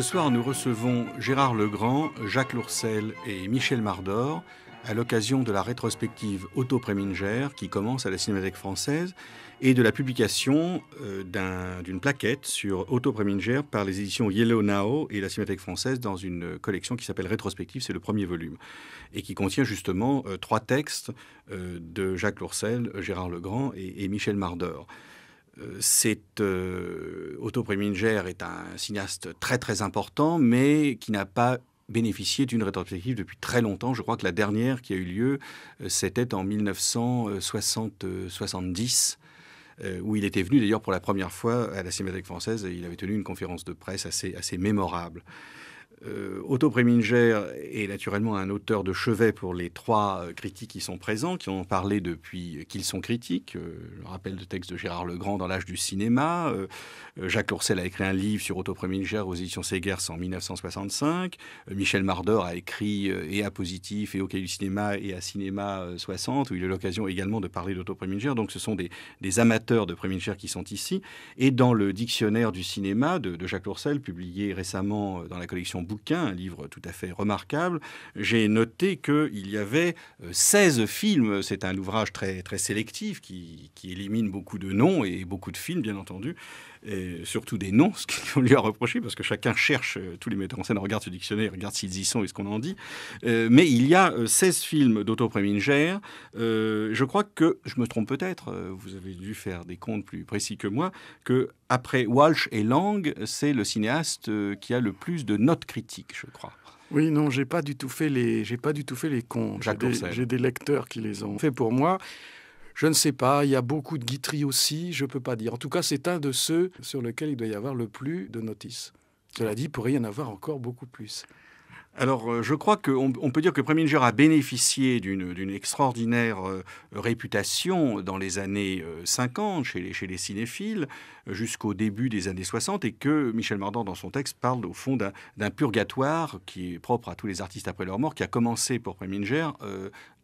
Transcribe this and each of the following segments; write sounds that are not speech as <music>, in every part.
Ce soir, nous recevons Gérard Legrand, Jacques Lourcel et Michel Mardor à l'occasion de la rétrospective Otto Preminger qui commence à la Cinémathèque française et de la publication euh, d'une plaquette sur Otto Preminger par les éditions Yellow Now et la Cinémathèque française dans une collection qui s'appelle Rétrospective, c'est le premier volume, et qui contient justement euh, trois textes euh, de Jacques Lourcel, Gérard Legrand et Michel Mardor. Cet euh, Otto Preminger est un cinéaste très très important, mais qui n'a pas bénéficié d'une rétrospective depuis très longtemps. Je crois que la dernière qui a eu lieu, euh, c'était en 1970, euh, où il était venu d'ailleurs pour la première fois à la Cinémathèque française. il avait tenu une conférence de presse assez, assez mémorable. Euh, Otto Preminger est naturellement un auteur de chevet pour les trois euh, critiques qui sont présents, qui ont parlé depuis qu'ils sont critiques. je euh, rappelle le texte de Gérard Legrand dans l'âge du cinéma. Jacques Lourcel a écrit un livre sur Otto Preminger aux éditions Segers en 1965. Michel Mardor a écrit et à Positif et au Cahier du cinéma et à Cinéma 60, où il a l'occasion également de parler d'Otto Preminger. Donc ce sont des, amateurs de Preminger qui sont ici. Et dans le dictionnaire du cinéma de, Jacques Lourcel, publié récemment dans la collection bouquin, un livre tout à fait remarquable, j'ai noté qu'il y avait 16 euh, films. C'est un ouvrage très, très sélectif qui, qui élimine beaucoup de noms et beaucoup de films, bien entendu et surtout des noms, ce qu'on lui a reproché, parce que chacun cherche, euh, tous les metteurs en scène regardent ce dictionnaire, regardent s'ils y sont et ce qu'on en dit. Euh, mais il y a 16 euh, films d'Otto Preminger. je crois que, je me trompe peut-être, vous avez dû faire des comptes plus précis que moi, que après Walsh et Lang, c'est le cinéaste qui a le plus de notes critiques, je crois. Oui, non, j'ai pas du tout fait les, j'ai pas du tout fait les comptes. J'ai des, des, lecteurs qui les ont fait pour moi. Je ne sais pas, il y a beaucoup de guitry aussi, je peux pas dire. En tout cas, c'est un de ceux sur lequel il doit y avoir le plus de notices. Cela dit, il pourrait y en avoir encore beaucoup plus. Alors, euh, je crois qu'on peut dire que Preminger a bénéficié d'une extraordinaire euh, réputation dans les années 50 euh, chez les, cinéphiles, jusqu'au début des années 60, et que Michel Mardan, dans son texte, parle au fond d'un purgatoire qui est propre à tous les artistes après leur mort, qui a commencé pour Preminger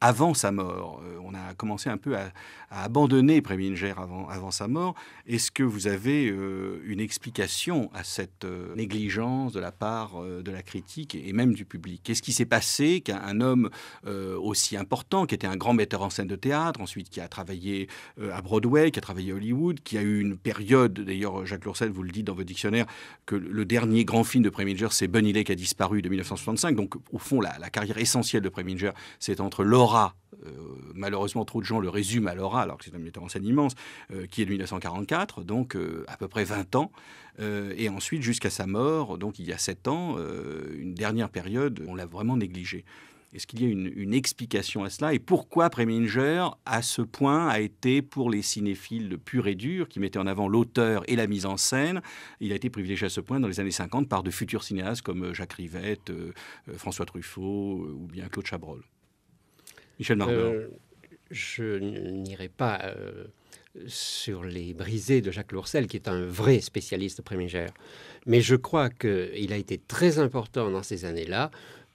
avant sa mort. Euh, on a commencé un peu à, abandonner Preminger avant, avant sa mort. Est-ce que vous avez euh, une explication à cette euh, négligence de la part de la critique et même du public Qu'est-ce qui s'est passé qu'un homme aussi important, qui était un grand metteur en scène de théâtre, ensuite qui a travaillé à Broadway, qui a travaillé à Hollywood, qui a eu une période, d'ailleurs Jacques Lourcel vous le dit dans votre dictionnaire, que le dernier grand film de Preminger, c'est Bunny Lake a disparu de 1965. Donc au fond, la, la carrière essentielle de Préminger, c'est entre l'or euh, malheureusement trop de gens le résument à l'aura, alors que c'est un metteur en scène immense, euh, qui est de 1944, donc euh, à peu près 20 ans. et ensuite, jusqu'à sa mort, donc il y a 7 ans, une dernière période, on l'a vraiment négligé. Est-ce qu'il y a une, une, explication à cela Et pourquoi Preminger, à ce point, a été, pour les cinéphiles purs et durs, qui mettaient en avant l'auteur et la mise en scène, il a été privilégié à ce point dans les années 50 par de futurs cinéastes comme Jacques Rivette, François Truffaut ou bien Claude Chabrol Michel euh, je n'irai pas euh, sur les brisées de Jacques Lourcel, qui est un vrai spécialiste primigère. Mais je crois qu'il a été très important dans ces années-là,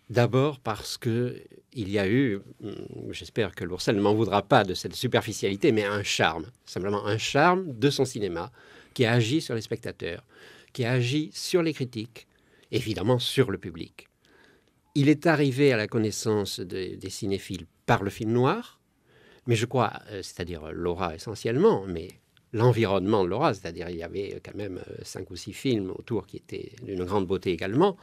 d'abord parce qu'il y a eu, hmm, j'espère que Lourcel ne m'en voudra pas de cette superficialité, mais un charme, simplement un charme de son cinéma qui a agi sur les spectateurs, qui a agi sur les critiques, évidemment sur le public. Il est arrivé à la connaissance des cinéphiles par le film noir, mais je crois, euh, c'est-à-dire Laura essentiellement, mais l'environnement de Laura, c'est-à-dire il y avait quand même euh, cinq ou six films autour qui étaient d'une grande beauté également.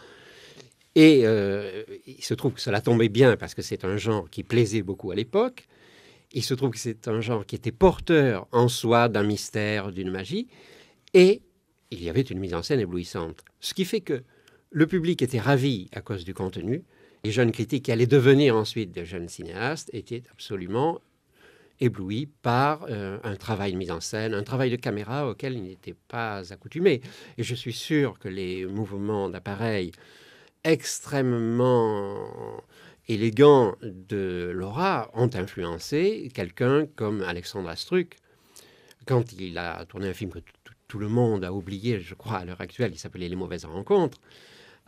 Et euh, il se trouve que cela tombait bien parce que c'est un genre qui plaisait beaucoup à l'époque. Il se trouve que c'est un genre qui était porteur en soi d'un mystère, d'une magie. Et il y avait une mise en scène éblouissante. Ce qui fait que le public était ravi à cause du contenu, les jeunes critiques qui allaient devenir ensuite des jeunes cinéastes étaient absolument éblouis par euh, un travail de mise en scène, un travail de caméra auquel ils n'étaient pas accoutumés. Et je suis sûr que les mouvements d'appareil extrêmement élégants de Laura ont influencé quelqu'un comme Alexandre Astruc quand il a tourné un film que tout le monde a oublié, je crois, à l'heure actuelle, il s'appelait Les mauvaises rencontres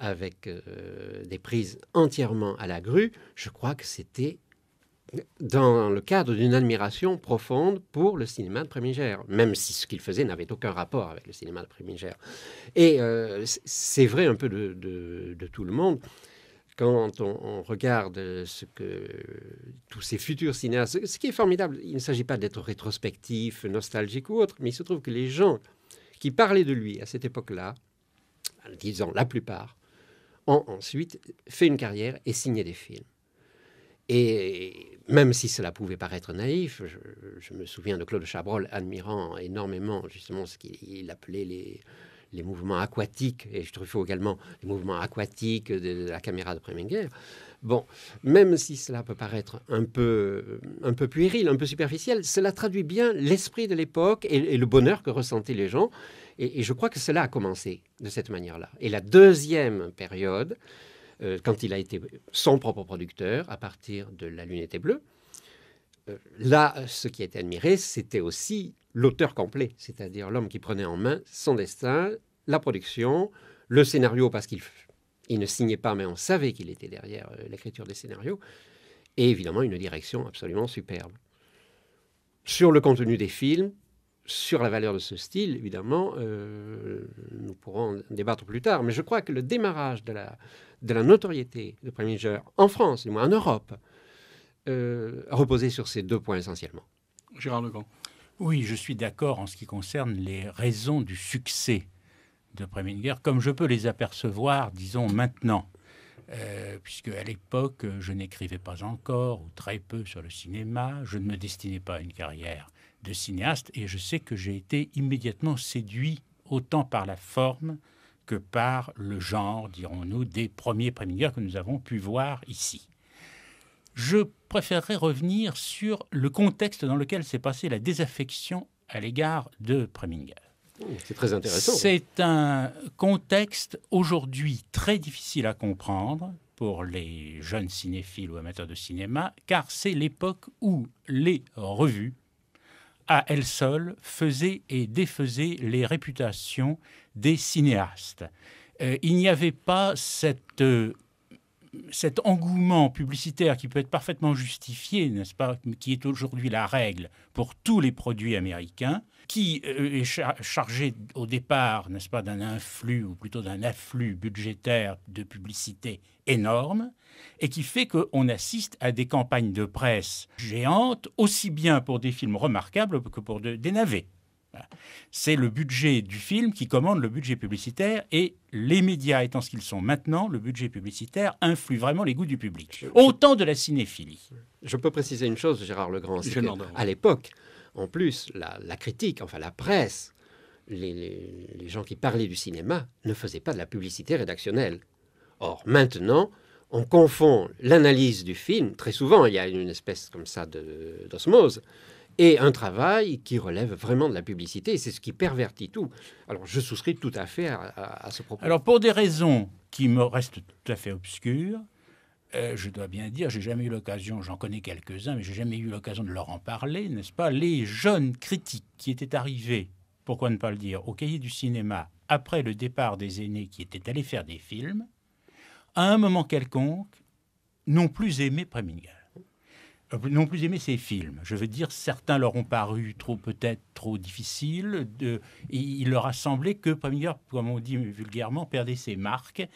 avec euh, des prises entièrement à la grue, je crois que c'était dans le cadre d'une admiration profonde pour le cinéma de Prémigère, même si ce qu'il faisait n'avait aucun rapport avec le cinéma de Prémigère. Et euh, c'est vrai un peu de, tout le monde. Quand on, on, regarde ce que tous ces futurs cinéastes, ce qui est formidable, il ne s'agit pas d'être rétrospectif, nostalgique ou autre, mais il se trouve que les gens qui parlaient de lui à cette époque-là, disons la plupart, ensuite fait une carrière et signé des films. Et même si cela pouvait paraître naïf, je, me souviens de Claude Chabrol admirant énormément justement ce qu'il appelait les, mouvements aquatiques, et je trouve également les mouvements aquatiques de, la caméra de Première Guerre. Bon, même si cela peut paraître un peu, un peu puéril, un peu superficiel, cela traduit bien l'esprit de l'époque et, et le bonheur que ressentaient les gens. Et, je crois que cela a commencé de cette manière-là. Et la deuxième période, euh, quand il a été son propre producteur, à partir de La Lune était bleue, euh, là, ce qui a été admiré, c'était aussi l'auteur complet, c'est-à-dire l'homme qui prenait en main son destin, la production, le scénario, parce qu'il il ne signait pas, mais on savait qu'il était derrière euh, l'écriture des scénarios, et évidemment une direction absolument superbe. Sur le contenu des films, sur la valeur de ce style, évidemment, euh, nous pourrons en débattre plus tard, mais je crois que le démarrage de la, notoriété de Premier en France, et moins en Europe, euh, reposait sur ces deux points essentiellement. Gérard Legrand. Oui, je suis d'accord en ce qui concerne les raisons du succès de Premier Guerre, comme je peux les apercevoir, disons, maintenant. Euh, puisque à l'époque, je n'écrivais pas encore, ou très peu, sur le cinéma, je ne me destinais pas à une carrière de cinéaste, et je sais que j'ai été immédiatement séduit autant par la forme que par le genre, dirons-nous, des premiers Préminger que nous avons pu voir ici. Je préférerais revenir sur le contexte dans lequel s'est passée la désaffection à l'égard de Preminger. Oh, c'est très intéressant. C'est un contexte aujourd'hui très difficile à comprendre pour les jeunes cinéphiles ou amateurs de cinéma, car c'est l'époque où les revues à elle seule, faisait et défaisait les réputations des cinéastes. Euh, il n'y avait pas euh, cet engouement publicitaire qui peut être parfaitement justifié, n'est-ce pas, qui est aujourd'hui la règle pour tous les produits américains, qui euh, est chargé au départ, n'est-ce pas, d'un influx, ou plutôt d'un afflux budgétaire de publicité énorme et qui fait qu'on assiste à des campagnes de presse géantes, aussi bien pour des films remarquables que pour des navets. C'est le budget du film qui commande le budget publicitaire et les médias étant ce qu'ils sont maintenant, le budget publicitaire influe vraiment les goûts du public. Autant de la cinéphilie. Je peux préciser une chose, Gérard Legrand, à l'époque, en plus, la, critique, enfin la presse, les gens qui parlaient du cinéma ne faisaient pas de la publicité rédactionnelle. Or, maintenant, on confond l'analyse du film, très souvent il y a une espèce comme ça d'osmose, et un travail qui relève vraiment de la publicité, c'est ce qui pervertit tout. Alors je souscris tout à fait à, ce propos. Alors pour des raisons qui me restent tout à fait obscures, euh, je dois bien dire, j'ai jamais eu l'occasion, j'en connais quelques-uns, mais j'ai jamais eu l'occasion de leur en parler, n'est-ce pas Les jeunes critiques qui étaient arrivés, pourquoi ne pas le dire, au cahier du cinéma après le départ des aînés qui étaient allés faire des films, à un moment quelconque, n'ont plus aimé Preminger. Euh, n'ont plus aimé ses films. Je veux dire, certains leur ont paru trop, peut-être, trop difficiles. De, il leur a semblé que Preminger, comme on dit vulgairement, perdait ses marques.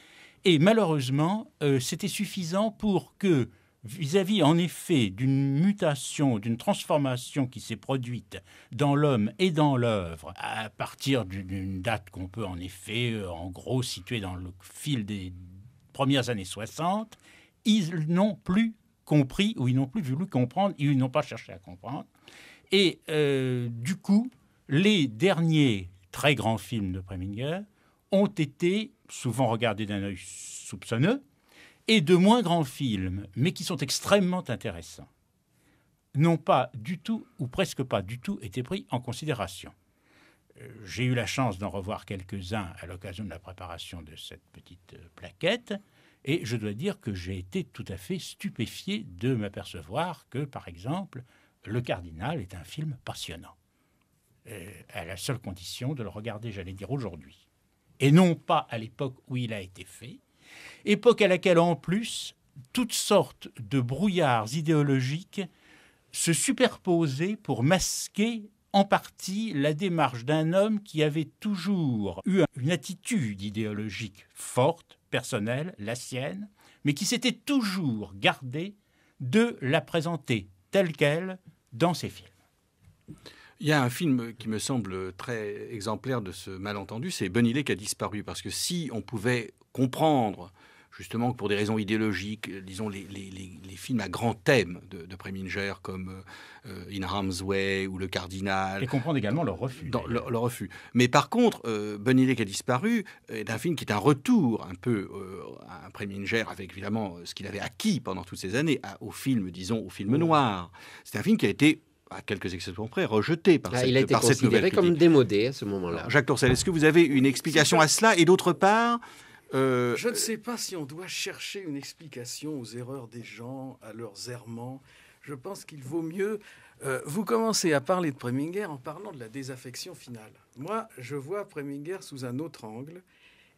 Et malheureusement, euh, c'était suffisant pour que, vis-à-vis, en effet, d'une mutation, d'une transformation qui s'est produite dans l'homme et dans l'œuvre, à partir d'une date qu'on peut, en effet, euh, en gros, situer dans le fil des premières années 60, ils n'ont plus compris ou ils n'ont plus voulu comprendre, ils n'ont pas cherché à comprendre. Et euh, du coup, les derniers très grands films de Preminger ont été souvent regardés d'un œil soupçonneux et de moins grands films, mais qui sont extrêmement intéressants, n'ont pas du tout ou presque pas du tout été pris en considération. Euh, j'ai eu la chance d'en revoir quelques-uns à l'occasion de la préparation de cette petite euh, plaquette. Et je dois dire que j'ai été tout à fait stupéfié de m'apercevoir que, par exemple, Le Cardinal est un film passionnant. Euh, à la seule condition de le regarder, j'allais dire, aujourd'hui. Et non pas à l'époque où il a été fait. Époque à laquelle, en plus, toutes sortes de brouillards idéologiques se superposaient pour masquer en partie la démarche d'un homme qui avait toujours eu une attitude idéologique forte, personnelle, la sienne, mais qui s'était toujours gardé de la présenter telle qu'elle dans ses films. Il y a un film qui me semble très exemplaire de ce malentendu, c'est Bonne qui a disparu, parce que si on pouvait comprendre justement que pour des raisons idéologiques, euh, disons les, films à grand thème de, de Preminger comme euh, euh, In Harm's Way ou Le Cardinal. Et comprendre également leur refus. Dans, leur, refus. Mais par contre, euh, Bonne idée qui a disparu est un film qui est un retour un peu à Preminger avec évidemment ce qu'il avait acquis pendant toutes ces années à, au film, disons, au film mmh. noir. C'est un film qui a été à quelques exceptions près, rejeté par ah, cette, il a été considéré comme démodé à ce moment-là. Jacques Tourcel, est-ce que vous avez une explication à cela Et d'autre part, euh, je ne sais pas si on doit chercher une explication aux erreurs des gens, à leurs errements. Je pense qu'il vaut mieux euh, vous commencez à parler de Preminger en parlant de la désaffection finale. Moi, je vois Preminger sous un autre angle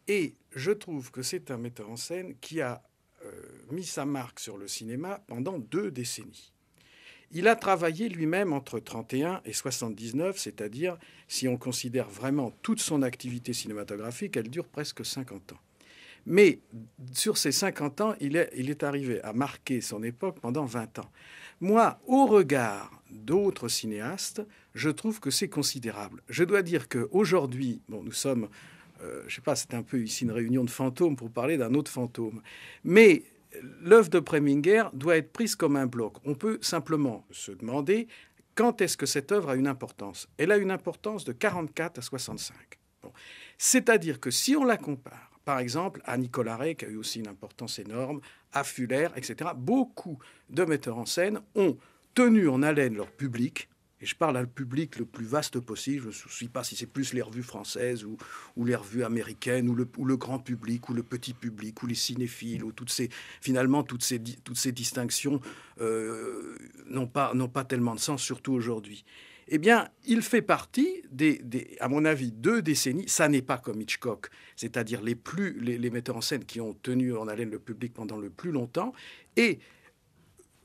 et je trouve que c'est un metteur en scène qui a euh, mis sa marque sur le cinéma pendant deux décennies. Il a travaillé lui-même entre 31 et 79, c'est-à-dire, si on considère vraiment toute son activité cinématographique, elle dure presque 50 ans. Mais sur ces 50 ans, il est, arrivé à marquer son époque pendant 20 ans. Moi, au regard d'autres cinéastes, je trouve que c'est considérable. Je dois dire qu'aujourd'hui, bon, nous sommes, euh, je ne sais pas, c'est un peu ici une réunion de fantômes pour parler d'un autre fantôme. Mais l'œuvre de Preminger doit être prise comme un bloc. On peut simplement se demander quand est-ce que cette œuvre a une importance. Elle a une importance de 44 à 65. C'est-à-dire que si on la compare par exemple, à Nicolas Rey, qui a eu aussi une importance énorme, à Fuller, etc. Beaucoup de metteurs en scène ont tenu en haleine leur public, et je parle à le public le plus vaste possible, je ne me soucie pas si c'est plus les revues françaises ou, les revues américaines, ou le, grand public, ou le petit public, ou les cinéphiles, ou toutes ces, finalement toutes ces, toutes ces distinctions euh, n'ont pas, pas tellement de sens, surtout aujourd'hui eh bien, il fait partie des, à mon avis, deux décennies. Ça n'est pas comme Hitchcock, c'est-à-dire les plus les, metteurs en scène qui ont tenu en haleine le public pendant le plus longtemps et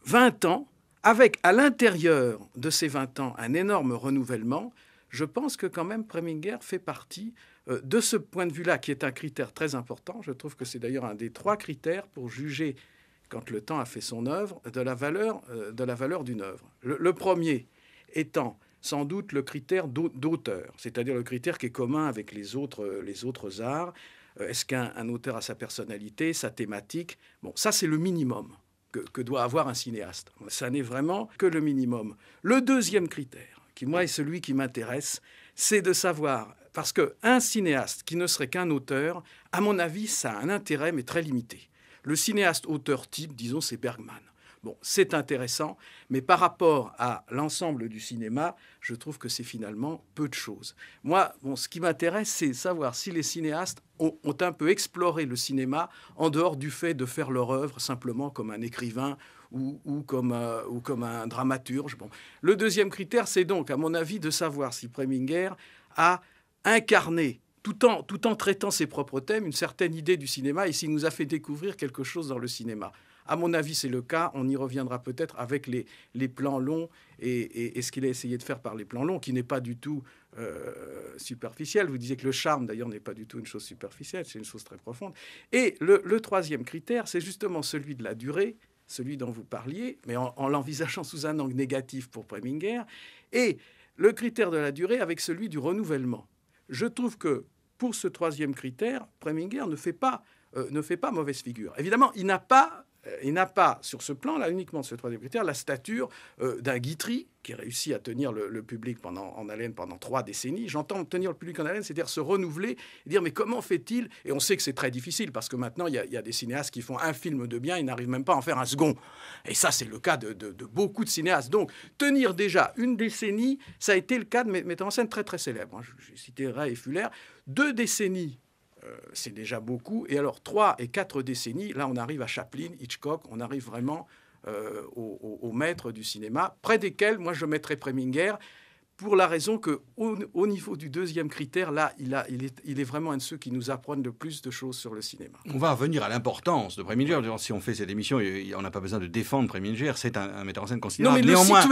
20 ans avec à l'intérieur de ces 20 ans un énorme renouvellement. Je pense que quand même Preminger fait partie euh, de ce point de vue-là, qui est un critère très important. Je trouve que c'est d'ailleurs un des trois critères pour juger quand le temps a fait son œuvre, de la valeur, euh, d'une œuvre. le premier étant sans doute le critère d'auteur, c'est-à-dire le critère qui est commun avec les autres, euh, les autres arts. Euh, est-ce qu'un auteur a sa personnalité, sa thématique Bon, ça c'est le minimum que, que doit avoir un cinéaste. Ça n'est vraiment que le minimum. Le deuxième critère, qui moi est celui qui m'intéresse, c'est de savoir, parce qu'un cinéaste qui ne serait qu'un auteur, à mon avis, ça a un intérêt mais très limité. Le cinéaste auteur type, disons, c'est Bergman. Bon, c'est intéressant, mais par rapport à l'ensemble du cinéma, je trouve que c'est finalement peu de choses. Moi, bon, ce qui m'intéresse, c'est savoir si les cinéastes ont, un peu exploré le cinéma en dehors du fait de faire leur œuvre simplement comme un écrivain ou, euh, comme, un dramaturge. Le deuxième critère, c'est donc, à mon avis, de savoir si Preminger a incarné, tout en traitant ses propres thèmes, une certaine idée du cinéma et s'il nous a fait découvrir quelque chose dans le cinéma. À mon avis, c'est le cas. On y reviendra peut-être avec les, les, plans longs et, et, ce qu'il a essayé de faire par les plans longs, qui n'est pas du tout euh, superficiel. Vous disiez que le charme, d'ailleurs, n'est pas du tout une chose superficielle, c'est une chose très profonde. Et le, le troisième critère, c'est justement celui de la durée, celui dont vous parliez, mais en, l'envisageant sous un angle négatif pour Preminger, et le critère de la durée avec celui du renouvellement. Je trouve que pour ce troisième critère, Preminger ne fait pas, euh, ne fait pas mauvaise figure. Évidemment, il n'a pas euh, il n'a pas, sur ce plan-là, uniquement ce troisième critère, la stature euh, d'un Guitry qui réussit à tenir le, public pendant, en haleine pendant trois décennies. J'entends tenir le public en haleine, c'est-à-dire se renouveler dire mais comment fait-il Et on sait que c'est très difficile parce que maintenant, il y, a, des cinéastes qui font un film de bien, ils n'arrivent même pas à en faire un second. Et ça, c'est le cas de, beaucoup de cinéastes. Donc, tenir déjà une décennie, ça a été le cas de metteurs en scène très très célèbres. Hein. Je, J'ai cité Ray et Fuller. Deux décennies euh, c'est déjà beaucoup. Et alors, trois et quatre décennies, là, on arrive à Chaplin, Hitchcock, on arrive vraiment euh, au, maître du cinéma, près desquels, moi, je mettrais Preminger, pour la raison que, au, niveau du deuxième critère, là, il, est, vraiment un de ceux qui nous apprennent le plus de choses sur le cinéma. On va revenir à l'importance de Preminger. Si on fait cette émission, on n'a pas besoin de défendre Preminger, c'est un, metteur en scène considérable. Non, mais néanmoins,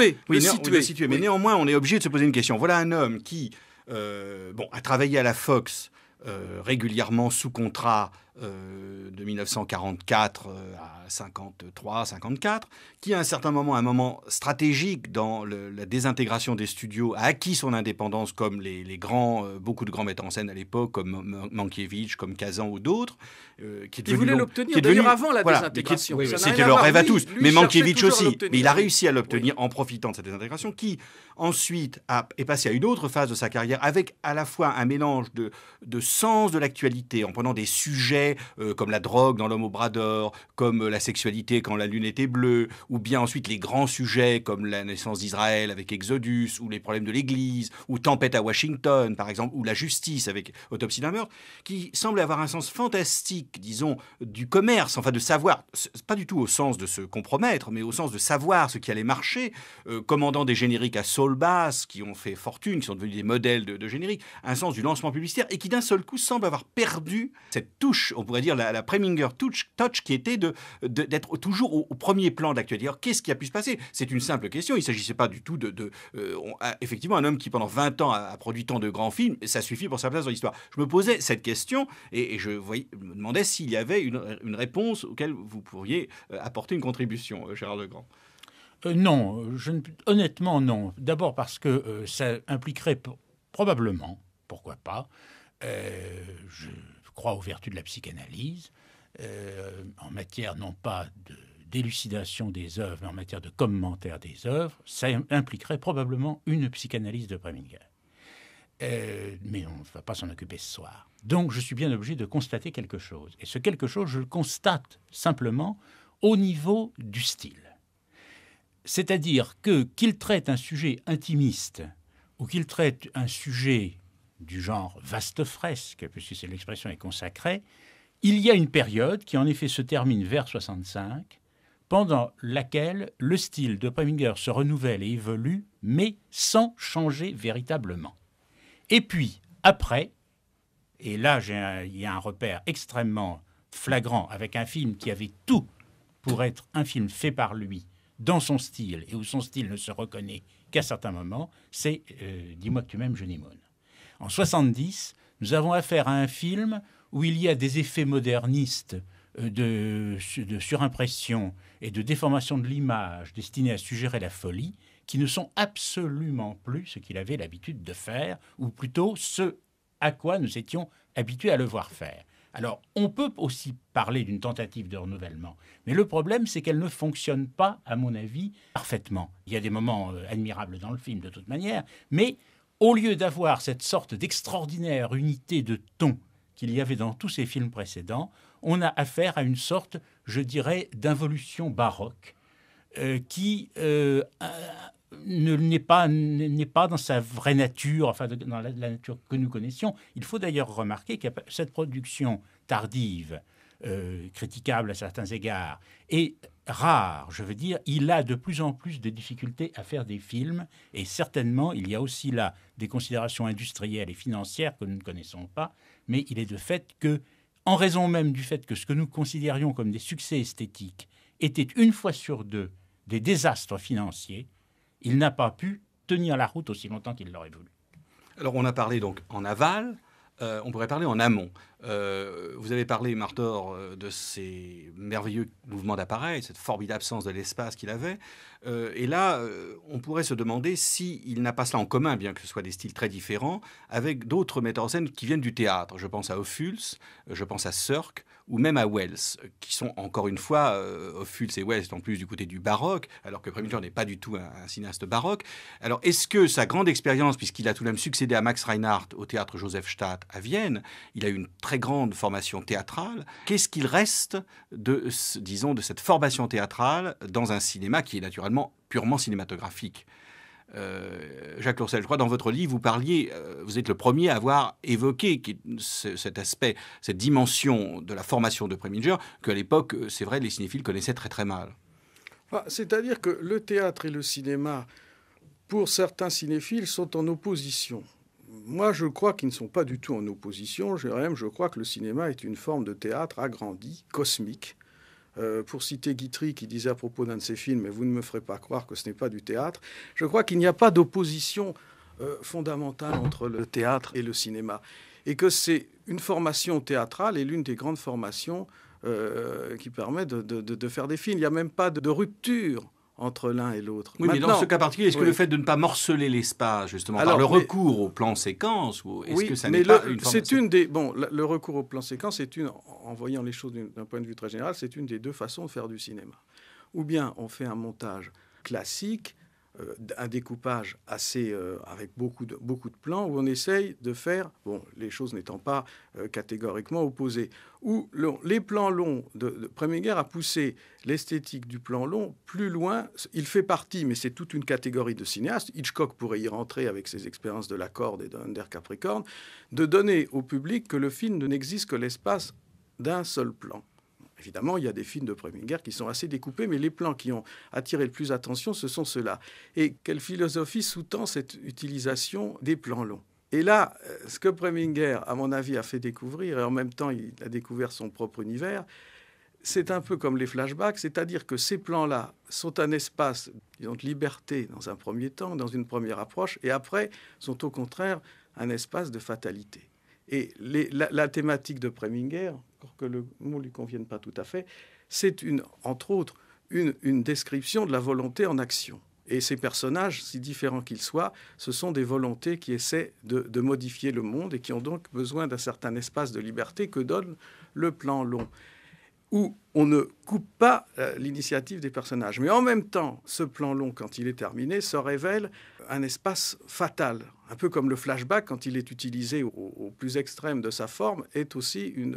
Mais néanmoins, on est obligé de se poser une question. Voilà un homme qui... Euh, bon, a travaillé à la Fox, euh, régulièrement sous contrat euh, de 1944 euh, à 53, 54, qui à un certain moment, un moment stratégique dans la désintégration des studios, a acquis son indépendance comme les, grands, euh, beaucoup de grands metteurs en scène à l'époque, comme Mankiewicz, comme Kazan ou d'autres, qui, voulaient l'obtenir d'ailleurs avant la désintégration. C'était leur rêve à tous, mais Mankiewicz aussi. Mais il a réussi à l'obtenir en profitant de cette désintégration, qui ensuite est passé à une autre phase de sa carrière avec à la fois un mélange de sens de l'actualité en prenant des sujets euh, comme la drogue dans L'homme au bras d'or, comme euh, la sexualité quand la lune était bleue, ou bien ensuite les grands sujets comme la naissance d'Israël avec Exodus, ou les problèmes de l'Église, ou Tempête à Washington par exemple, ou la justice avec Autopsie d'un meurtre, qui semblent avoir un sens fantastique, disons, du commerce, enfin de savoir, pas du tout au sens de se compromettre, mais au sens de savoir ce qui allait marcher, euh, commandant des génériques à sol basse, qui ont fait fortune, qui sont devenus des modèles de, de génériques, un sens du lancement publicitaire, et qui d'un seul coup semble avoir perdu cette touche on pourrait dire la, la Preminger touch, touch, qui était d'être de, d'être toujours au, premier plan de qu'est-ce qui a pu se passer C'est une simple question. Il ne s'agissait pas du tout de... Euh, ah, effectivement, un homme qui pendant 20 ans a, produit tant de grands films, ça suffit pour sa place dans l'histoire. Je me posais cette question et, je, me demandais s'il y avait une, réponse auquel vous pourriez euh, apporter une contribution, euh, Gérard Legrand. non, honnêtement non. D'abord parce que ça impliquerait probablement, pourquoi pas, je, croit aux vertus de la psychanalyse, euh, en matière non pas de d'élucidation des œuvres, mais en matière de commentaire des œuvres, ça impliquerait probablement une psychanalyse de Preminger. Euh, mais on ne va pas s'en occuper ce soir. Donc je suis bien obligé de constater quelque chose. Et ce quelque chose, je le constate simplement au niveau du style. C'est-à-dire que qu'il traite un sujet intimiste ou qu'il traite un sujet du genre vaste fresque, puisque c'est l'expression est consacrée, il y a une période qui en effet se termine vers 65, pendant laquelle le style de Preminger se renouvelle et évolue, mais sans changer véritablement. Et puis, après, et là il y a un repère extrêmement flagrant avec un film qui avait tout pour être un film fait par lui, dans son style, et où son style ne se reconnaît qu'à certains moments, c'est euh, Dis-moi que tu m'aimes, Génimone. En 70, nous avons affaire à un film où il y a des effets modernistes euh, de, surimpression et de déformation de l'image destinés à suggérer la folie, qui ne sont absolument plus ce qu'il avait l'habitude de faire, ou plutôt ce à quoi nous étions habitués à le voir faire. Alors, on peut aussi parler d'une tentative de renouvellement, mais le problème, c'est qu'elle ne fonctionne pas, à mon avis, parfaitement. Il y a des moments euh, admirables dans le film, de toute manière, mais au lieu d'avoir cette sorte d'extraordinaire unité de ton qu'il y avait dans tous ses films précédents, on a affaire à une sorte, je dirais, d'involution baroque euh, qui euh, euh, ne n'est pas, pas, dans sa vraie nature, enfin dans la, nature que nous connaissions. Il faut d'ailleurs remarquer que cette production tardive, critiquable à certains égards, et rare, je veux dire, il a de plus en plus de difficultés à faire des films, et certainement il y a aussi là des considérations industrielles et financières que nous ne connaissons pas, mais il est de fait que, en raison même du fait que ce que nous considérions comme des succès esthétiques étaient une fois sur deux des désastres financiers, il n'a pas pu tenir la route aussi longtemps qu'il l'aurait voulu. Alors on a parlé donc en aval, euh, on pourrait parler en amont. Euh, vous avez parlé, Martor, euh, de ces merveilleux mouvements d'appareil, cette formidable absence de l'espace qu'il avait. Euh, et là, on pourrait se demander s'il n'a pas cela en commun, bien que ce soit des styles très différents, avec d'autres metteurs en scène qui viennent du théâtre. Je pense à Ophuls, je pense à Cirque ou même à Wells, qui sont encore une fois, euh, et Wells en plus du côté du baroque, alors que Prémoniteur n'est pas du tout un, cinéaste baroque. Alors est-ce que sa grande expérience, puisqu'il a tout de même succédé à Max Reinhardt au théâtre Joseph à Vienne, il a eu une très grande formation théâtrale. Qu'est-ce qu'il reste de, disons, de cette formation théâtrale dans un cinéma qui est naturellement purement cinématographique euh, Jacques Lourcel, je crois, dans votre livre, vous parliez, euh, vous êtes le premier à avoir évoqué cet aspect, cette dimension de la formation de Preminger, à l'époque, euh, c'est vrai, les cinéphiles connaissaient très très mal. Ah, c'est-à-dire que le théâtre et le cinéma, pour certains cinéphiles, sont en opposition. Moi, je crois qu'ils ne sont pas du tout en opposition. Je, je crois que le cinéma est une forme de théâtre agrandi, cosmique. Euh, pour citer Guitry qui disait à propos d'un de ses films, mais vous ne me ferez pas croire que ce n'est pas du théâtre, je crois qu'il n'y a pas d'opposition euh, fondamentale entre le théâtre et le cinéma. Et que c'est une formation théâtrale et l'une des grandes formations euh, qui permet de, faire des films. Il n'y a même pas de, de rupture entre l'un et l'autre. Oui, mais dans ce cas particulier, est-ce que le fait de ne pas morceler l'espace, justement, par le recours au plan séquence, est-ce que ça n'est pas une C'est une des bon, le recours au plan séquence, est une, en voyant les choses d'un point de vue très général, c'est une des deux façons de faire du cinéma. Ou bien on fait un montage classique euh, un découpage assez euh, avec beaucoup de, beaucoup de plans où on essaye de faire, bon, les choses n'étant pas euh, catégoriquement opposées, où les plans longs de, Première Guerre a poussé l'esthétique du plan long plus loin. Il fait partie, mais c'est toute une catégorie de cinéastes. Hitchcock pourrait y rentrer avec ses expériences de la corde et d'Under Capricorne, de donner au public que le film n'existe que l'espace d'un seul plan. Évidemment, il y a des films de Preminger qui sont assez découpés, mais les plans qui ont attiré le plus attention, ce sont ceux-là. Et quelle philosophie sous-tend cette utilisation des plans longs et là, euh, ce que Preminger, à mon avis, a fait découvrir, et en même temps, il a découvert son propre univers, c'est un peu comme les flashbacks, c'est-à-dire que ces plans-là sont un espace disons, de liberté dans un premier temps, dans une première approche, et après sont au contraire un espace de fatalité. Et la, la, thématique de Preminger, que le mot ne lui convienne pas tout à fait, c'est une, entre autres, une, description de la volonté en action. Et ces personnages, si différents qu'ils soient, ce sont des volontés qui essaient de, modifier le monde et qui ont donc besoin d'un certain espace de liberté que donne le plan long où on ne coupe pas euh, l'initiative des personnages. Mais en même temps, ce plan long, quand il est terminé, se révèle un espace fatal. Un peu comme le flashback, quand il est utilisé au, plus extrême de sa forme, est aussi une...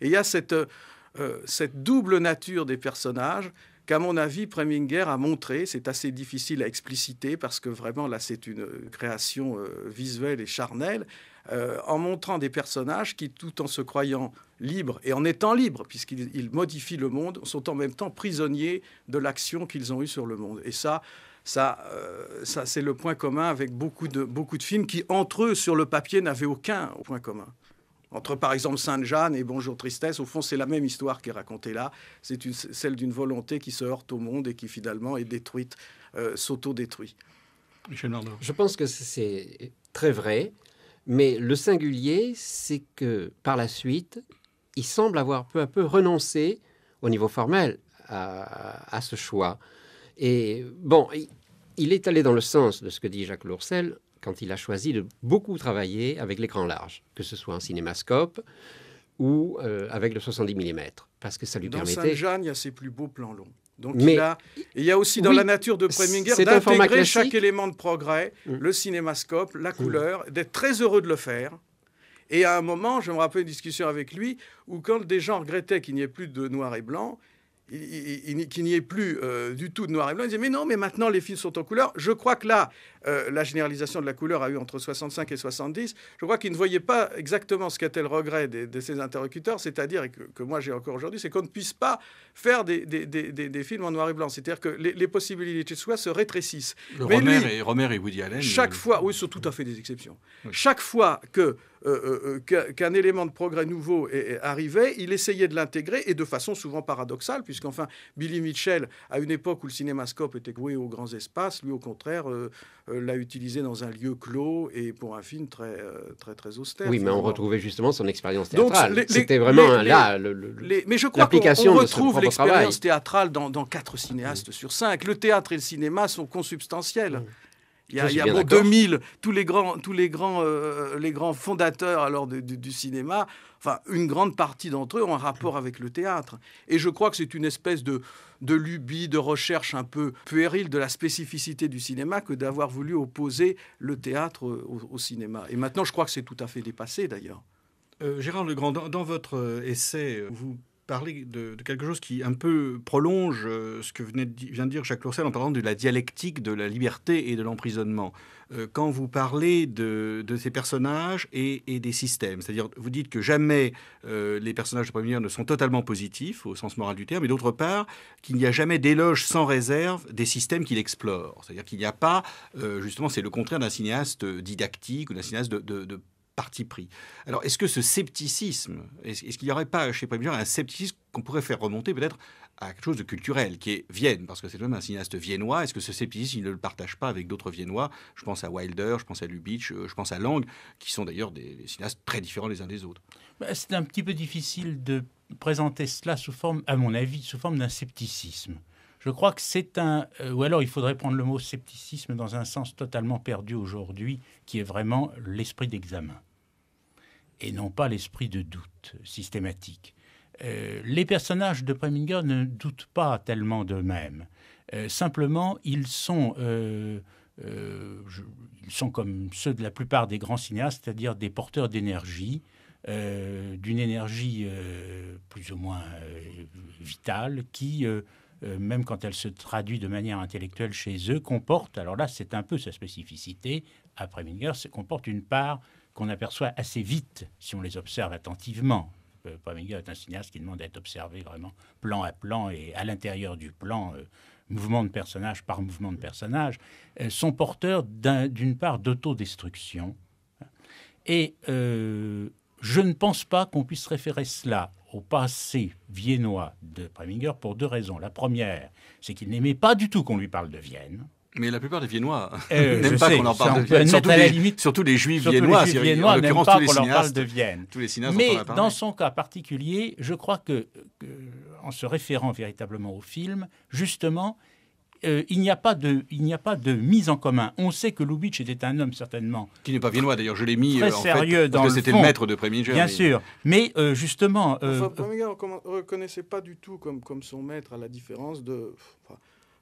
Et il y a cette euh, double nature des personnages qu'à mon avis, Preminger a montré. C'est assez difficile à expliciter parce que vraiment là, c'est une euh, création euh, visuelle et charnelle. Euh, en montrant des personnages qui, tout en se croyant libres et en étant libres, puisqu'ils modifient le monde, sont en même temps prisonniers de l'action qu'ils ont eue sur le monde. Et ça, c'est le point commun avec beaucoup de, beaucoup de films qui, entre eux, sur le papier, n'avaient aucun point commun. Entre par exemple Sainte-Jeanne et Bonjour Tristesse, au fond, c'est la même histoire qui est racontée là. C'est celle d'une volonté qui se heurte au monde et qui finalement est détruite, euh, s'auto-détruit. Je pense que c'est très vrai, mais le singulier, c'est que par la suite, il semble avoir peu à peu renoncé au niveau formel à, ce choix. Et bon, il, il est allé dans le sens de ce que dit Jacques Lourcel quand il a choisi de beaucoup travailler avec l'écran large, que ce soit en cinémascope ou euh, avec le 70 mm, parce que ça lui permettait... Dans saint il y a ses plus beaux plans longs. Donc il, y a aussi dans la nature de Preminger d'intégrer chaque élément de progrès, mm. le cinémascope, la mm. couleur, d'être très heureux de le faire. Et à un moment, je me rappelle une discussion avec lui où quand des gens regrettaient qu'il n'y ait plus de noir et blanc, qu'il n'y ait plus euh, du tout de noir et blanc. Il disait mais non, mais maintenant les films sont en couleur. Je crois que là, euh, la généralisation de la couleur a eu entre 65 et 70. Je crois qu'il ne voyait pas exactement ce qu'était le regret de, ses interlocuteurs, c'est-à-dire, que, que, moi j'ai encore aujourd'hui, c'est qu'on ne puisse pas faire des, films en noir et blanc. C'est-à-dire que les, possibilités de soi se rétrécissent. mais Romer, et, Woody Allen. Chaque euh, fois, oui, sont tout à fait des exceptions. Chaque fois que euh, euh, euh, qu'un élément de progrès nouveau arrivait, il essayait de l'intégrer et de façon souvent paradoxale, puisqu'enfin Billy Mitchell, à une époque où le cinémascope était voué aux grands espaces, lui au contraire l'a utilisé dans un lieu clos et pour un film très très très austère. Oui, mais on retrouvait justement son expérience théâtrale. C'était vraiment là mais je crois qu'on retrouve l'expérience théâtrale dans, quatre cinéastes sur cinq. Le théâtre et le cinéma sont consubstantiels. Il y a, 2000, tous les grands, tous les grands, euh, les grands fondateurs alors du cinéma, enfin une grande partie d'entre eux ont un rapport avec le théâtre. Et je crois que c'est une espèce de, de lubie, de recherche un peu puérile de la spécificité du cinéma que d'avoir voulu opposer le théâtre euh, au, cinéma. Et maintenant, je crois que c'est tout à fait dépassé d'ailleurs. Euh, Gérard Legrand, dans, dans votre essai, vous parler de, quelque chose qui un peu prolonge euh, ce que venait de, vient de dire Jacques Lourcel en parlant de la dialectique de la liberté et de l'emprisonnement. Euh, quand vous parlez de, ces personnages et, des systèmes, c'est-à-dire vous dites que jamais euh, les personnages de première ne sont totalement positifs au sens moral du terme, et d'autre part qu'il n'y a jamais d'éloge sans réserve des systèmes qu'il explore. C'est-à-dire qu'il n'y a pas, justement, c'est le contraire d'un cinéaste didactique ou d'un cinéaste de parti pris. Alors, est-ce que ce scepticisme, est-ce qu'il n'y aurait pas chez Prémilard un scepticisme qu'on pourrait faire remonter peut-être à quelque chose de culturel, qui est Vienne, parce que c'est même un cinéaste viennois. Est-ce que ce scepticisme, il ne le partage pas avec d'autres viennois Je pense à Wilder, je pense à Lubitsch, euh, je pense à Lang, qui sont d'ailleurs des, cinéastes très différents les uns des autres. Bah, c'est un petit peu difficile de présenter cela sous forme, à mon avis, sous forme d'un scepticisme. Je crois que c'est un... Euh, ou alors il faudrait prendre le mot scepticisme dans un sens totalement perdu aujourd'hui, qui est vraiment l'esprit d'examen et non pas l'esprit de doute systématique. Euh, les personnages de Preminger ne doutent pas tellement d'eux-mêmes. Euh, simplement, ils sont, euh, ils sont comme ceux de la plupart des grands cinéastes, c'est-à-dire des porteurs d'énergie, d'une énergie plus ou moins vitale qui même quand elle se traduit de manière intellectuelle chez eux, comporte, alors là c'est un peu sa spécificité, à se comporte une part qu'on aperçoit assez vite si on les observe attentivement. Euh, Préminger est un cinéaste qui demande d'être observé vraiment plan à plan et à l'intérieur du plan, euh, mouvement de personnage par mouvement de personnage, euh, sont porteurs d'une part d'autodestruction. Hein, et je ne pense pas qu'on puisse référer cela au passé viennois de Preminger pour deux raisons. La première, c'est qu'il n'aimait pas du tout qu'on lui parle de Vienne. Mais la plupart des Viennois eh, <laughs> n'aiment pas qu'on en parle de Vienne. Surtout, les, limite, surtout les Juifs viennois, les Juifs parle de Vienne. Tous les Mais dans son cas particulier, je crois que, en se référant véritablement au film, justement, euh, il n'y a pas de, il n'y a pas de mise en commun. On sait que Lubitsch était un homme certainement qui n'est pas viennois d'ailleurs. Je l'ai mis très euh, en sérieux fait, dans parce que c'était le, maître de Preminger. Bien sûr, mais euh, justement, enfin, Preminger ne reconnaissait pas du tout comme comme son maître, à la différence de.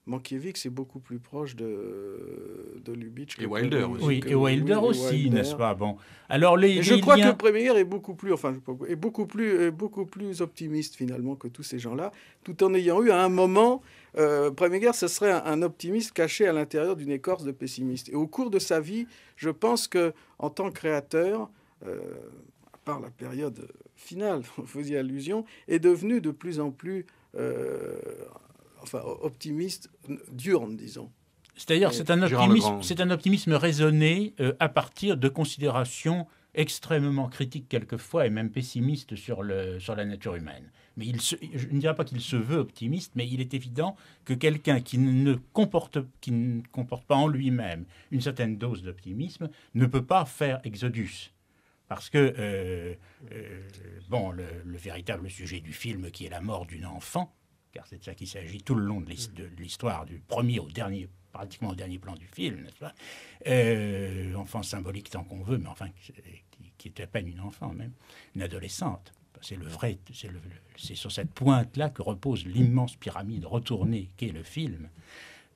Mankiewicz est beaucoup plus proche de, de Lubitsch. Et Wilder aussi. Oui, et Wilder aussi, n'est-ce pas bon. Alors Je crois que Premier est beaucoup plus, enfin, est beaucoup plus, beaucoup plus optimiste finalement que tous ces gens-là, tout en ayant eu à un moment. Euh, Premier ce serait un, optimiste caché à l'intérieur d'une écorce de pessimiste. Et au cours de sa vie, je pense que en tant que créateur, euh, à part la période finale, <laughs> on faisait allusion, est devenu de plus en plus euh, enfin optimiste diurne, disons. C'est-à-dire, c'est un, optimisme, c'est un optimisme raisonné euh, à partir de considérations extrêmement critiques quelquefois et même pessimistes sur, la nature humaine. Mais je ne dirais pas qu'il se veut optimiste, mais il est évident que quelqu'un qui ne comporte, qui ne comporte pas en lui-même une certaine dose d'optimisme ne peut pas faire Exodus. Parce que, euh, euh, bon, le véritable sujet du film, qui est la mort d'une enfant, car c'est de ça qu'il s'agit tout le long mm. de l'histoire, du premier au dernier, pratiquement au dernier plan du film, n'est-ce pas euh, Enfant symbolique tant qu'on veut, mais enfin, qui, qui, est à peine une enfant, même, une adolescente. C'est le vrai, c'est sur cette pointe-là que repose l'immense pyramide retournée qu'est le film.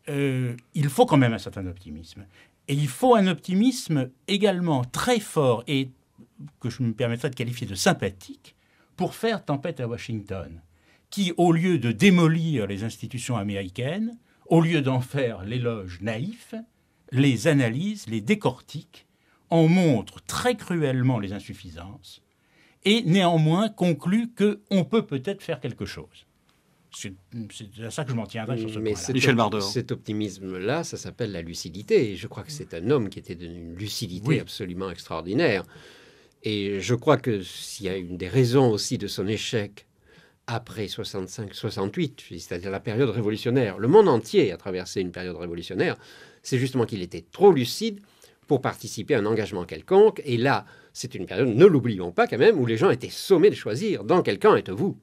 Euh, il faut quand même un certain optimisme. Et il faut un optimisme également très fort et que je me permettrais de qualifier de sympathique pour faire tempête à Washington qui, au lieu de démolir les institutions américaines, au lieu d'en faire l'éloge naïf, les analyse, les décortique, en montre très cruellement les insuffisances et néanmoins conclut qu'on peut peut-être faire quelque chose. C'est à ça que je m'en tiendrai sur ce Mais Michel Bardot. Cet optimisme-là, ça s'appelle la lucidité. Et je crois que c'est un homme qui était d'une lucidité absolument extraordinaire. Et je crois que s'il y a une des raisons aussi de son échec après 65-68, c'est-à-dire la période révolutionnaire. Le monde entier a traversé une période révolutionnaire. C'est justement qu'il était trop lucide pour participer à un engagement quelconque. Et là, c'est une période, ne l'oublions pas quand même, où les gens étaient sommés de choisir dans quel camp êtes-vous.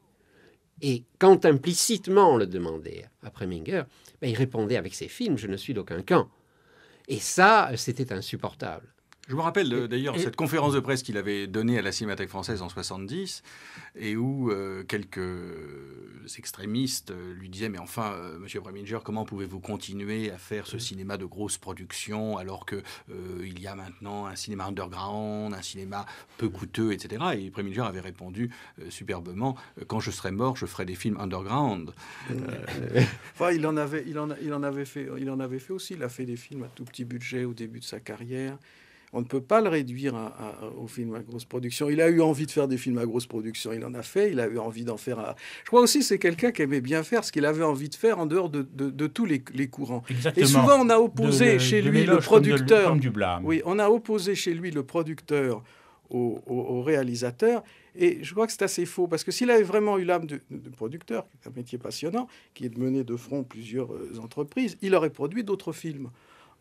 Et quand implicitement on le demandait après Preminger, ben, il répondait avec ses films, je ne suis d'aucun camp. Et ça, c'était insupportable. Je me rappelle d'ailleurs cette conférence de presse qu'il avait donnée à la Cinémathèque française en 70 et où euh, quelques extrémistes euh, lui disaient mais enfin euh, monsieur Preminger comment pouvez-vous continuer à faire ce cinéma de grosse production alors que il y a maintenant un cinéma underground, un cinéma peu coûteux etc. Et Preminger avait répondu superbement quand je serai mort je ferai des films underground. enfin, il en avait fait aussi il a fait des films à tout petit budget au début de sa carrière. On ne peut pas le réduire au film à grosse production. Il a eu envie de faire des films à grosse production, il en a fait, il a eu envie d'en faire. un. Je crois aussi que c'est quelqu'un qui aimait bien faire ce qu'il avait envie de faire en dehors de, tous les, courants. Et souvent on a opposé chez lui le producteur. du blâme. Oui, on a opposé chez lui le producteur au, réalisateur. Et je crois que c'est assez faux, parce que s'il avait vraiment eu l'âme de, producteur, un métier passionnant, qui est de mener de front plusieurs euh, entreprises, il aurait produit d'autres films.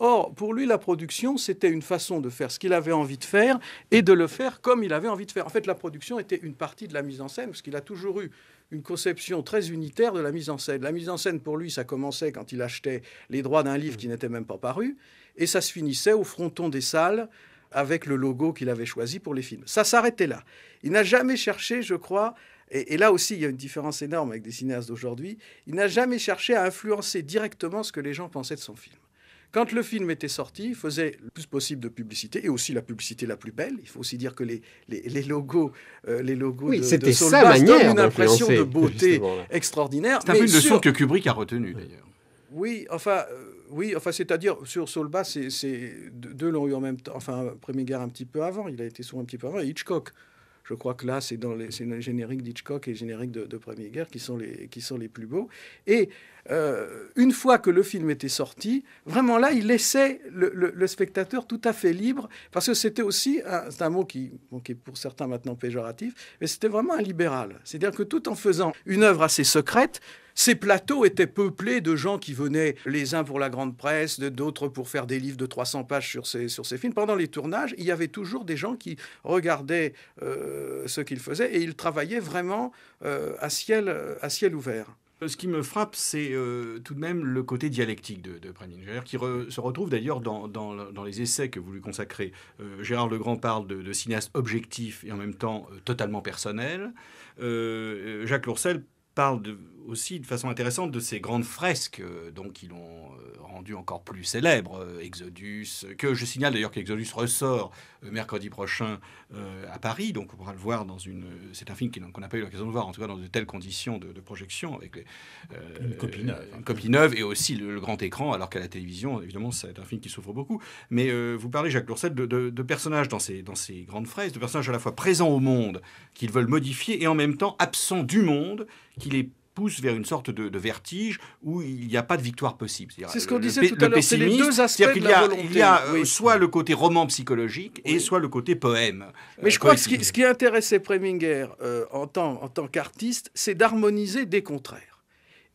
Or, pour lui, la production, c'était une façon de faire ce qu'il avait envie de faire et de le faire comme il avait envie de faire. En fait, la production était une partie de la mise en scène, parce qu'il a toujours eu une conception très unitaire de la mise en scène. La mise en scène, pour lui, ça commençait quand il achetait les droits d'un livre mmh. qui n'était même pas paru, et ça se finissait au fronton des salles avec le logo qu'il avait choisi pour les films. Ça s'arrêtait là. Il n'a jamais cherché, je crois, et, là aussi il y a une différence énorme avec des cinéastes d'aujourd'hui, il n'a jamais cherché à influencer directement ce que les gens pensaient de son film. Quand le film était sorti, il faisait le plus possible de publicité et aussi la publicité la plus belle. Il faut aussi dire que les, les, logos, les logos euh, de, de donnent une impression de beauté extraordinaire. C'est un peu une leçon que Kubrick a retenue d'ailleurs. Oui, enfin, euh, oui, enfin, c'est-à-dire sur Saul c'est deux l'ont eu en même temps. Enfin, Guerre un petit peu avant, il a été sur un petit peu avant. Et Hitchcock, je crois que là, c'est dans les, génériques d'Hitchcock et les génériques de, de Première Guerre qui sont les, qui sont les plus beaux. Et euh, une fois que le film était sorti, vraiment là, il laissait le, spectateur tout à fait libre, parce que c'était aussi, c'est un mot qui, est pour certains maintenant péjoratif, mais c'était vraiment un libéral. C'est-à-dire que tout en faisant une œuvre assez secrète, ces plateaux étaient peuplés de gens qui venaient, les uns pour la grande presse, d'autres pour faire des livres de 300 pages sur ces, films. Pendant les tournages, il y avait toujours des gens qui regardaient euh, ce qu'ils faisaient et ils travaillaient vraiment euh, à, à ciel ouvert. Ce qui me frappe, c'est euh, tout de même le côté dialectique de, de qui se retrouve d'ailleurs dans, les essais que vous lui consacrez. Euh, Gérard Legrand parle de, cinéaste objectif et en même temps euh, totalement personnel. Jacques Lourcel parle de aussi de façon intéressante de ces grandes fresques euh, donc, qui l'ont euh, rendu encore plus célèbre. Euh, Exodus, que je signale d'ailleurs qu'Exodus ressort mercredi prochain à Paris, donc on pourra le voir dans une. C'est un film qu'on n'a pas eu l'occasion de voir, en tout cas dans de telles conditions de, projection, avec les, une, et aussi le, grand écran, alors qu'à la télévision, évidemment, c'est un film qui souffre beaucoup. Mais vous parlez, Jacques Lourcette, de, personnages dans ces, dans ces grandes fresques, de personnages à la fois présents au monde, qu'ils veulent modifier, et en même temps absents du monde, qu'il est pousse vers une sorte de, vertige où il n'y a pas de victoire possible. C'est ce qu'on disait tout à l'heure, c'est les deux aspects de la volonté. Il y a euh, soit le côté roman psychologique et soit le côté poème. Euh, Mais je crois que ce qui, intéressait Preminger euh, en en tant qu'artiste, c'est d'harmoniser des contraires.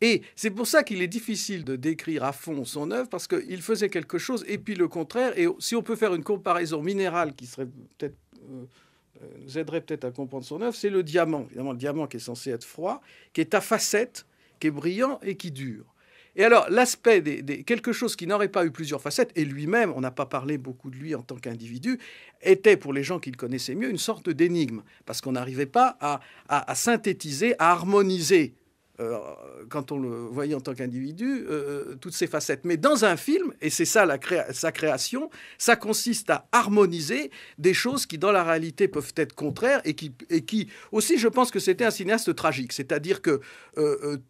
Et c'est pour ça qu'il est difficile de décrire à fond son œuvre, parce qu'il faisait quelque chose et puis le contraire. Et si on peut faire une comparaison minérale qui serait peut-être euh, nous aiderait peut-être à comprendre son œuvre, c'est le diamant. Évidemment, le diamant qui est censé être froid, qui est à facettes, qui est brillant et qui dure. Et alors, l'aspect des, quelque chose qui n'aurait pas eu plusieurs facettes, et lui-même, on n'a pas parlé beaucoup de lui en tant qu'individu, était pour les gens qui le connaissaient mieux une sorte d'énigme, parce qu'on n'arrivait pas à synthétiser, à harmoniser euh, quand on le voyait en tant qu'individu, euh, euh, toutes ses facettes. Mais dans un film, et c'est ça sa création, ça consiste à harmoniser des choses qui, dans la réalité, peuvent être contraires et qui, et qui aussi, je pense que c'était un cinéaste tragique. C'est-à-dire que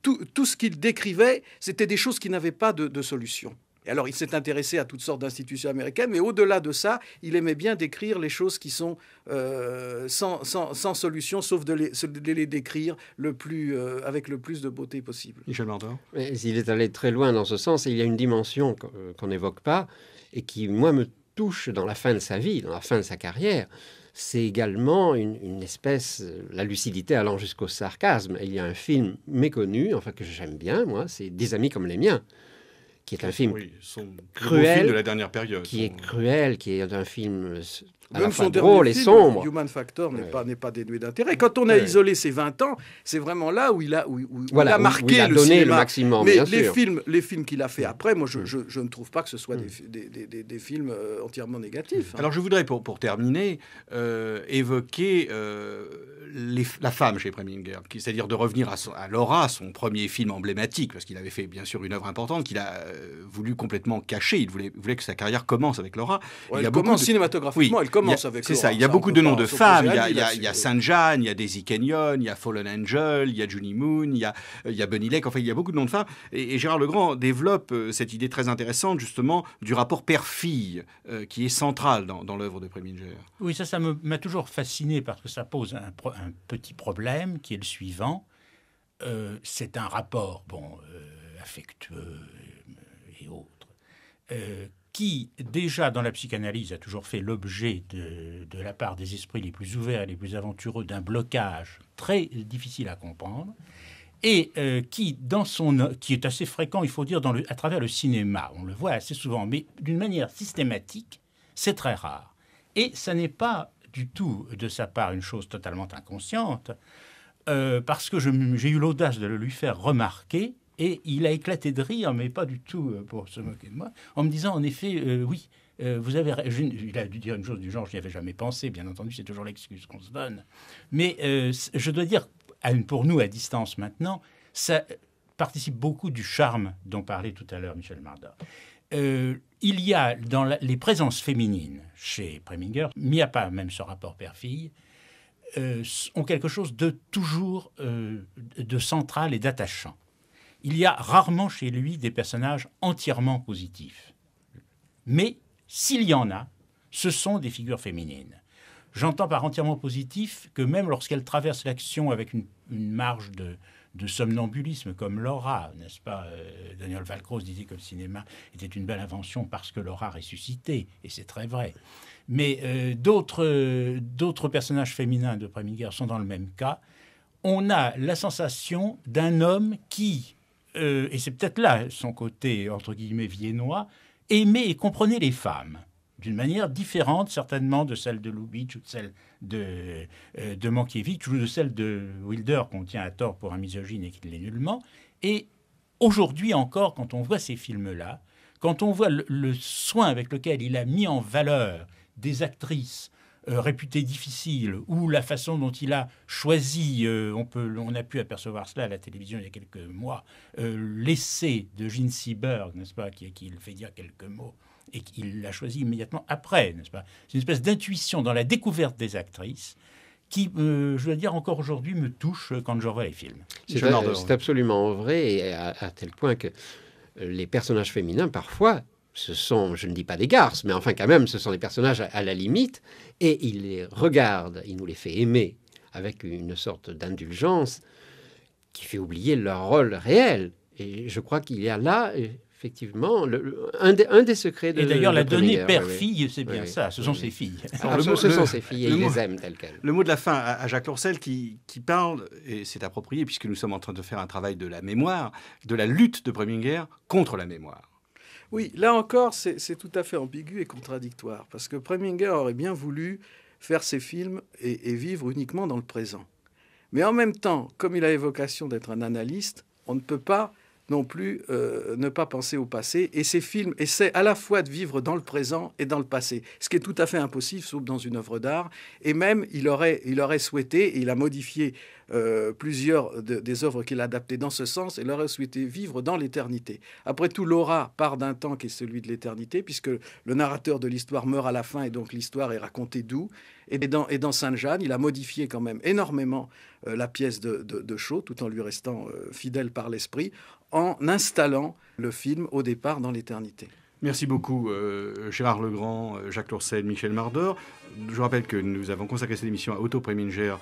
tout, ce qu'il décrivait, c'était des choses qui n'avaient pas de solution. Et alors, il s'est intéressé à toutes sortes d'institutions américaines, mais au-delà de ça, il aimait bien décrire les choses qui sont euh, sans, solution, sauf de les, décrire le plus, euh, avec le plus de beauté possible. Michel Mardin Il est allé très loin dans ce sens, et il y a une dimension euh, qu'on n'évoque pas, et qui, moi, me touche dans la fin de sa vie, dans la fin de sa carrière, c'est également une, espèce, la lucidité allant jusqu'au sarcasme. il y a un film méconnu, enfin que j'aime bien, moi, c'est Des amis comme les miens qui est un film cruel de la dernière période, qui est cruel, qui est un film à Même son drôle et Human Factor n'est pas, dénué d'intérêt. Quand on a isolé ses 20 ans, c'est vraiment là où il a, où, où, voilà, il a marqué le, donné cinéma. le maximum. Mais les, Films, les films qu'il a fait mm. après, moi, mm. je, ne trouve pas que ce soit des, mm. films euh, entièrement négatifs. Hein. Alors, je voudrais, pour, pour terminer, euh, évoquer euh, la femme chez Preminger, c'est-à-dire de revenir à, Laura, son premier film emblématique, parce qu'il avait fait, bien sûr, une œuvre importante qu'il a voulu complètement cacher. Il voulait, que sa carrière commence avec Laura. il elle a commence cinématographiquement, commence c'est ça, il y a beaucoup de noms de hein. femmes. Il y a, Saint jean il y a Daisy Kenyon, il y a Fallen Angel, il y a Junie Moon, il y a, y Bunny Lake. Enfin, il y a beaucoup de noms de femmes. Et, Gérard Legrand développe euh, cette idée très intéressante, justement, du rapport père-fille euh, qui est central dans, l'œuvre de Preminger. Oui, ça, ça m'a toujours fasciné parce que ça pose un, petit problème qui est le suivant. Euh, c'est un rapport, bon, affectueux et autres, qui, déjà dans la psychanalyse, a toujours fait l'objet de, la part des esprits les plus ouverts et les plus aventureux d'un blocage très difficile à comprendre, et euh, qui, dans son, qui est assez fréquent, il faut dire, dans le, à travers le cinéma. On le voit assez souvent, mais d'une manière systématique, c'est très rare. Et ça n'est pas du tout de sa part une chose totalement inconsciente, euh, parce que j'ai eu l'audace de le lui faire remarquer et il a éclaté de rire, mais pas du tout euh, pour se moquer de moi, en me disant en effet, euh, oui, euh, vous avez. il a dû dire une chose du genre, je n'y avais jamais pensé, bien entendu, c'est toujours l'excuse qu'on se donne. Mais je dois dire, pour nous, à distance maintenant, ça participe beaucoup du charme dont parlait tout à l'heure Michel Marda. il y a dans les présences féminines chez Preminger, n'y a pas même ce rapport père-fille, ont quelque chose de toujours de central et d'attachant. Il y a rarement chez lui des personnages entièrement positifs. Mais s'il y en a, ce sont des figures féminines. J'entends par entièrement positif que même lorsqu'elle traverse l'action avec une, marge de, somnambulisme, comme Laura, n'est-ce pas euh, Daniel Valcros disait que le cinéma était une belle invention parce que Laura ressuscitait, et c'est très vrai. Mais euh, d'autres, d'autres personnages féminins de Preminger sont dans le même cas. On a la sensation d'un homme qui, euh, et c'est peut-être là son côté, entre guillemets, viennois, aimait et comprenait les femmes d'une manière différente certainement de celle de Lubitsch ou de celle de, euh, de Mankiewicz ou de celle de Wilder qu'on tient à tort pour un misogyne et qui l'est nullement. Et aujourd'hui encore, quand on voit ces films-là, quand on voit le, soin avec lequel il a mis en valeur des actrices euh, réputé difficile ou la façon dont il a choisi, euh, on, peut, on a pu apercevoir cela à la télévision il y a quelques mois, euh, l'essai de Gene Seberg, n'est-ce pas, qui, qui fait dire quelques mots et qu'il l'a choisi immédiatement après, n'est-ce pas C'est une espèce d'intuition dans la découverte des actrices qui, je dois dire, encore aujourd'hui me touche quand je vois les films. C'est absolument vrai, et à, tel point que les personnages féminins, parfois, ce sont, je ne dis pas des garces, mais enfin quand même, ce sont des personnages à, la limite, et il les regarde, il nous les fait aimer avec une sorte d'indulgence qui fait oublier leur rôle réel. Et je crois qu'il y a là, effectivement, un, des secrets de Et d'ailleurs, la donnée père-fille, c'est bien ça, ce sont ses filles. ce sont ses filles et il les aime telles quelles. Le mot de la fin à, Jacques Lourcel qui, parle, et c'est approprié puisque nous sommes en train de faire un travail de la mémoire, de la lutte de Preminger contre la mémoire. Oui, là encore, c'est tout à fait ambigu et contradictoire, parce que Preminger aurait bien voulu faire ses films et, vivre uniquement dans le présent. Mais en même temps, comme il a évocation d'être un analyste, on ne peut pas non plus euh, ne pas penser au passé. Et ses films essaient à la fois de vivre dans le présent et dans le passé, ce qui est tout à fait impossible, sauf dans une œuvre d'art. Et même, il aurait, il aurait souhaité, et il a modifié euh, plusieurs des œuvres qu'il a adaptées dans ce sens et leur a souhaité vivre dans l'éternité. Après tout, l'aura part d'un temps qui est celui de l'éternité, puisque le narrateur de l'histoire meurt à la fin et donc l'histoire est racontée d'où. Et dans, et dans Sainte-Jeanne, il a modifié quand même énormément euh, la pièce de, de, Shaw, tout en lui restant euh, fidèle par l'esprit, en installant le film au départ dans l'éternité. Merci beaucoup euh, Gérard Legrand, euh, Jacques Lourcel, Michel Mardor. Je rappelle que nous avons consacré cette émission à Otto Preminger,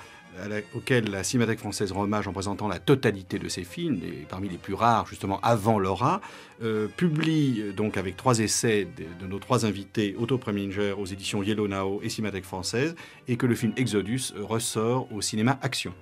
auquel la Cinémathèque française rend hommage en présentant la totalité de ses films, et parmi les plus rares justement avant Laura, euh, publie donc avec trois essais de, nos trois invités, Otto Preminger aux éditions Yellow Now et Cinémathèque française, et que le film Exodus ressort au cinéma Action.